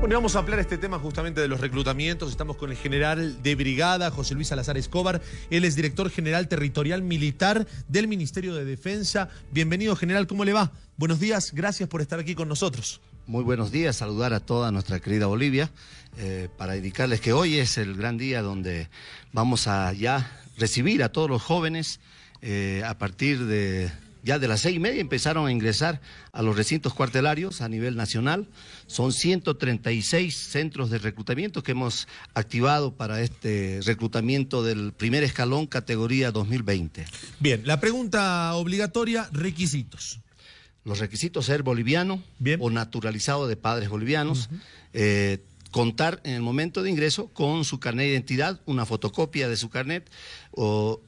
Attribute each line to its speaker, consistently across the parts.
Speaker 1: Bueno, vamos a hablar este tema justamente de los reclutamientos. Estamos con el general de brigada, José Luis Salazar Escobar. Él es director general territorial militar del Ministerio de Defensa. Bienvenido, general. ¿Cómo le va? Buenos días. Gracias por estar aquí con nosotros. Muy buenos días. Saludar a
Speaker 2: toda nuestra querida Bolivia eh, para indicarles que hoy es el gran día donde vamos a ya recibir a todos los jóvenes eh, a partir de ya de las seis y media empezaron a ingresar a los recintos cuartelarios a nivel nacional. Son 136 centros de reclutamiento que hemos activado para este reclutamiento del primer escalón categoría 2020. Bien, la pregunta obligatoria, requisitos. Los requisitos ser boliviano o naturalizado de padres bolivianos. Eh, contar en el momento de ingreso con su carnet de identidad, una fotocopia de su carnet o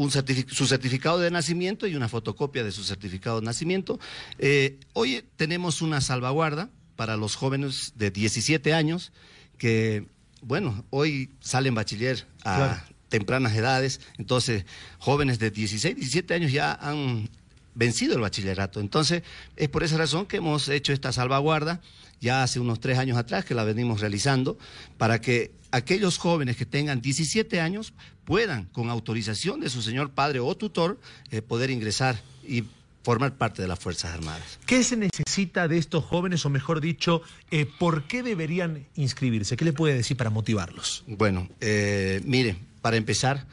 Speaker 2: un su certificado de nacimiento y una fotocopia de su certificado de nacimiento. Eh, hoy tenemos una salvaguarda para los jóvenes de 17 años que, bueno, hoy salen bachiller a tempranas edades, entonces jóvenes de 16, 17 años ya han vencido el bachillerato. Entonces, es por esa razón que hemos hecho esta salvaguarda ya hace unos tres años atrás que la venimos realizando, para que aquellos jóvenes que tengan 17 años puedan, con autorización de su señor padre o tutor, eh, poder ingresar y formar parte de las Fuerzas Armadas.
Speaker 1: ¿Qué se necesita de estos jóvenes, o mejor dicho, eh, por qué deberían inscribirse? ¿Qué le puede decir para motivarlos?
Speaker 2: Bueno, eh, mire, para empezar,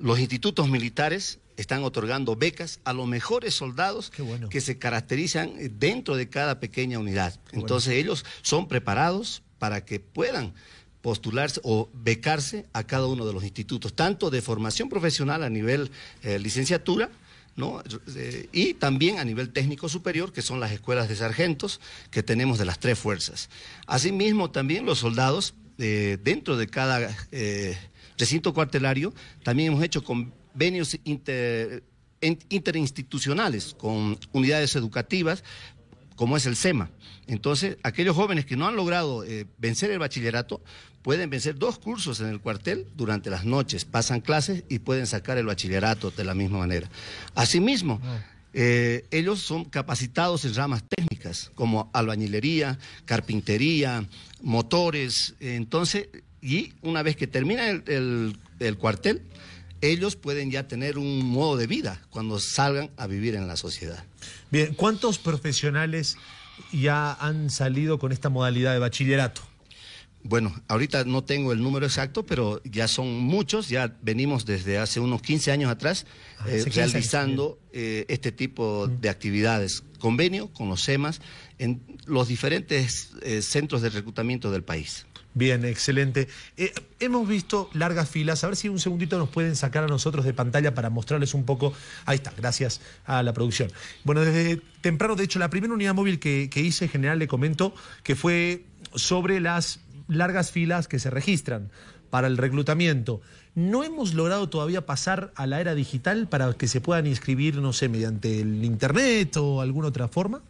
Speaker 2: los institutos militares están otorgando becas a los mejores soldados que se caracterizan eh, dentro de cada pequeña unidad. Entonces ellos son preparados para que puedan postularse o becarse a cada uno de los institutos, tanto de formación profesional a nivel eh, licenciatura, ¿no? Eh, y también a nivel técnico superior, que son las escuelas de sargentos que tenemos de las tres fuerzas. Asimismo, también los soldados, dentro de cada recinto cuartelario, también hemos hecho con venios interinstitucionales con unidades educativas, como es el SEMA. Entonces, aquellos jóvenes que no han logrado eh, vencer el bachillerato pueden vencer dos cursos en el cuartel durante las noches, pasan clases y pueden sacar el bachillerato de la misma manera. Asimismo, ah. eh, ellos son capacitados en ramas técnicas como albañilería, carpintería, motores. entonces, y una vez que termina el cuartel, ellos pueden ya tener un modo de vida cuando salgan a vivir en la sociedad. Bien, ¿cuántos profesionales ya han salido con esta modalidad de bachillerato? Bueno, ahorita no tengo el número exacto, pero ya son muchos, ya venimos desde hace unos 15 años atrás
Speaker 1: ah, eh, realizando
Speaker 2: eh, este tipo mm. de actividades, convenio con los SEMAS, en los diferentes eh, centros
Speaker 1: de reclutamiento del país. Bien, excelente. Eh, hemos visto largas filas. A ver si un segundito nos pueden sacar a nosotros de pantalla para mostrarles un poco. Ahí está, gracias a la producción. Bueno, desde temprano, de hecho, la primera unidad móvil que, hice, general, le comento que fue sobre las largas filas que se registran para el reclutamiento. No hemos logrado todavía pasar a la era digital para que se puedan inscribir, no sé, mediante el Internet o alguna otra forma.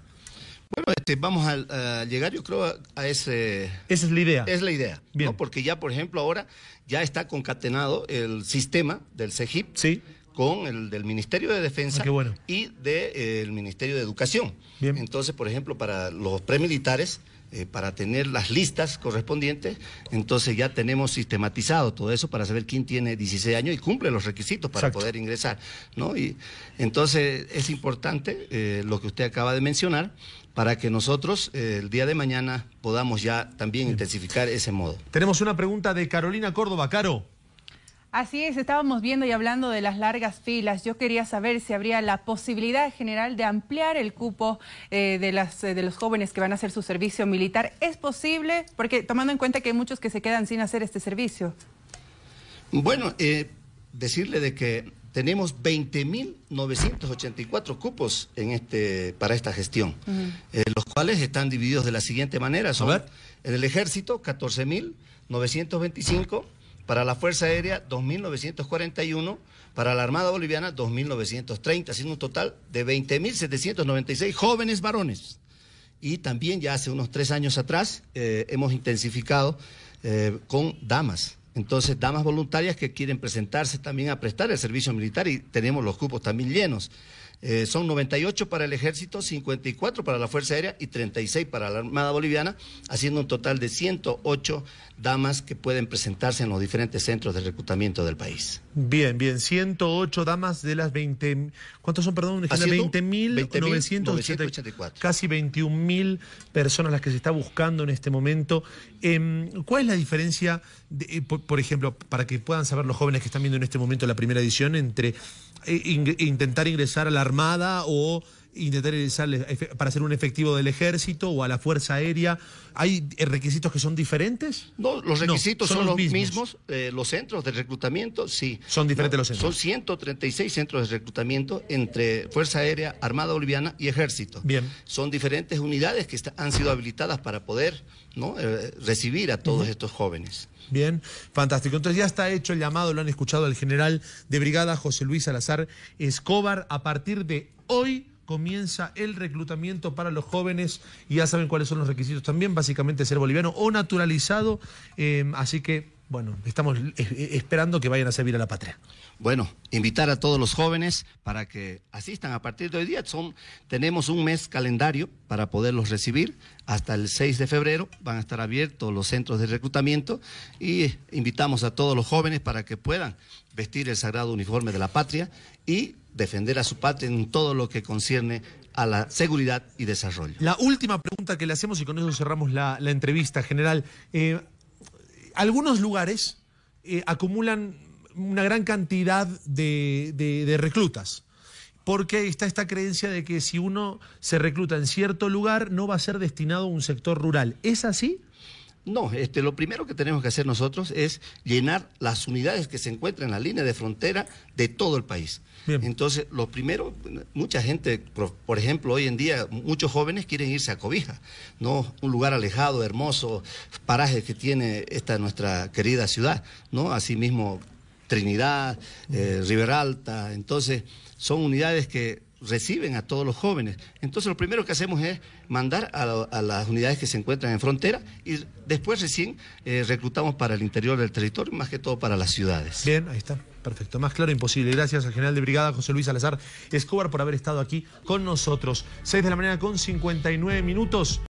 Speaker 2: Bueno, este, vamos a, llegar, yo creo, a, ese...
Speaker 1: Esa es la idea. Es
Speaker 2: la idea, Bien. Porque ya, por ejemplo, ahora ya está concatenado el sistema del CEGIP con el del Ministerio de Defensa ah, y del Ministerio de Educación. Bien. Entonces, por ejemplo, para los premilitares eh, para tener las listas correspondientes, entonces ya tenemos sistematizado todo eso para saber quién tiene 16 años y cumple los requisitos para poder ingresar. ¿no? Y entonces es importante eh, lo que usted acaba de mencionar para que nosotros eh, el día de mañana podamos
Speaker 1: ya también intensificar ese modo. Tenemos una pregunta de Carolina Córdoba. Caro. Así es, estábamos viendo y hablando de las largas filas. Yo quería saber si habría la posibilidad general de ampliar el cupo eh, de, las, eh, los jóvenes que van a hacer su servicio militar. ¿Es posible? Porque tomando en cuenta que hay muchos que se quedan sin hacer este servicio.
Speaker 2: Bueno, eh, decirle de que tenemos 20.984 cupos en este, para esta gestión, los cuales están divididos de la siguiente manera. en el ejército 14.925 para la Fuerza Aérea 2.941, para la Armada Boliviana 2.930, haciendo un total de 20.796 jóvenes varones. Y también ya hace unos tres años atrás eh, hemos intensificado eh, con damas. Entonces, damas voluntarias que quieren presentarse también a prestar el servicio militar y tenemos los cupos también llenos. Eh, son 98 para el ejército, 54 para la Fuerza Aérea y 36 para la Armada Boliviana, haciendo un total de 108 damas que pueden presentarse en los diferentes centros de reclutamiento del
Speaker 1: país. Bien, bien, 108 damas de las 20... ¿Cuántos son, perdón? 20.984. casi 21.000 personas las que se está buscando en este momento. Em, ¿Cuál es la diferencia, eh, por ejemplo, para que puedan saber los jóvenes que están viendo en este momento la primera edición entre eh, intentar ingresar a la Armada o intentar ingresarle para ser un efectivo del ejército o a la Fuerza Aérea? ¿Hay eh, requisitos que son diferentes? No, los requisitos son, los mismos.
Speaker 2: Eh, los centros de reclutamiento, sí. Son diferentes los centros. Son 136 centros de reclutamiento entre Fuerza Aérea, Armada Boliviana y Ejército. Bien. Son diferentes unidades que han sido habilitadas para poder
Speaker 1: eh, recibir a todos estos jóvenes. Bien, fantástico. Entonces ya está hecho el llamado, lo han escuchado el general de brigada José Luis Salazar Escobar. A partir de hoy comienza el reclutamiento para los jóvenes y ya saben cuáles son los requisitos también, básicamente ser boliviano o naturalizado, eh, así que bueno, estamos eh, eh, esperando que vayan a servir a la patria. Bueno, invitar a todos los jóvenes para que asistan a partir de hoy día.
Speaker 2: tenemos un mes calendario para poderlos recibir. Hasta el 6 de febrero van a estar abiertos los centros de reclutamiento y invitamos a todos los jóvenes para que puedan vestir el sagrado uniforme de la patria y defender a su patria en todo lo que concierne a la seguridad y desarrollo.
Speaker 1: La última pregunta que le hacemos y con eso cerramos la, entrevista, general. Eh, algunos lugares eh, acumulan una gran cantidad de reclutas porque está esta creencia de que si uno se recluta en cierto lugar no va a ser destinado a un sector rural. ¿Es así? No, este, lo primero que tenemos que hacer nosotros es llenar las unidades que se encuentran
Speaker 2: en la línea de frontera de todo el país. Entonces, lo primero, mucha gente, por, ejemplo, hoy en día, muchos jóvenes quieren irse a Cobija, ¿no? Un lugar alejado, hermoso, paraje que tiene esta nuestra querida ciudad, ¿no? Asimismo, Trinidad, eh, Riberalta. Entonces, son unidades que reciben a todos los jóvenes. Entonces lo primero que hacemos es mandar a, las unidades que se encuentran en frontera y después recién eh, reclutamos para el interior del territorio, más que todo para las ciudades.
Speaker 1: Bien, ahí está. Perfecto, más claro imposible. Gracias al general de brigada José Luis Salazar Escobar por haber estado aquí con nosotros. Seis de la mañana con 59 minutos.